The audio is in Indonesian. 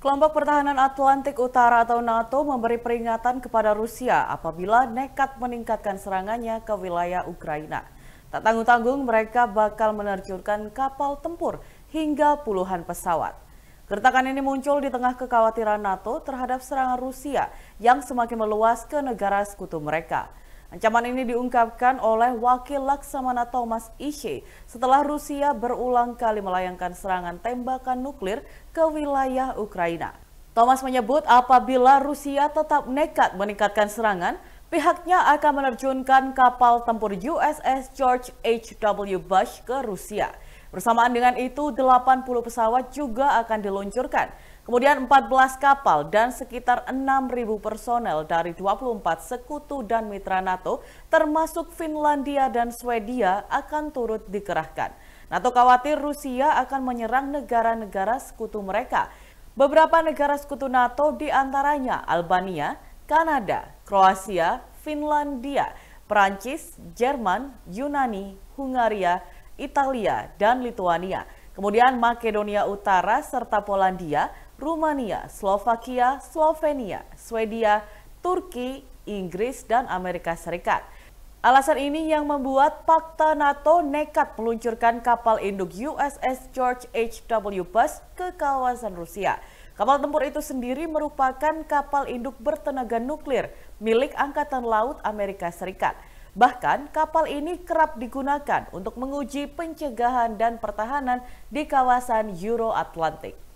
Kelompok Pertahanan Atlantik Utara atau NATO memberi peringatan kepada Rusia apabila nekat meningkatkan serangannya ke wilayah Ukraina. Tak tanggung-tanggung mereka bakal menerjunkan kapal tempur hingga puluhan pesawat. Gertakan ini muncul di tengah kekhawatiran NATO terhadap serangan Rusia yang semakin meluas ke negara sekutu mereka. Ancaman ini diungkapkan oleh Wakil Laksamana Thomas Ishe setelah Rusia berulang kali melayangkan serangan tembakan nuklir ke wilayah Ukraina. Thomas menyebut apabila Rusia tetap nekat meningkatkan serangan, pihaknya akan menerjunkan kapal tempur USS George H.W. Bush ke Rusia. Bersamaan dengan itu, 80 pesawat juga akan diluncurkan. Kemudian 14 kapal dan sekitar 6.000 personel dari 24 sekutu dan mitra NATO, termasuk Finlandia dan Swedia, akan turut dikerahkan. NATO khawatir Rusia akan menyerang negara-negara sekutu mereka. Beberapa negara sekutu NATO diantaranya Albania, Kanada, Kroasia, Finlandia, Perancis, Jerman, Yunani, Hungaria, Italia, dan Lituania. Kemudian Makedonia Utara serta Polandia, Rumania, Slovakia, Slovenia, Swedia, Turki, Inggris, dan Amerika Serikat. Alasan ini yang membuat fakta NATO nekat meluncurkan kapal induk USS George H.W. Bush ke kawasan Rusia. Kapal tempur itu sendiri merupakan kapal induk bertenaga nuklir milik Angkatan Laut Amerika Serikat. Bahkan kapal ini kerap digunakan untuk menguji pencegahan dan pertahanan di kawasan Euro Atlantik.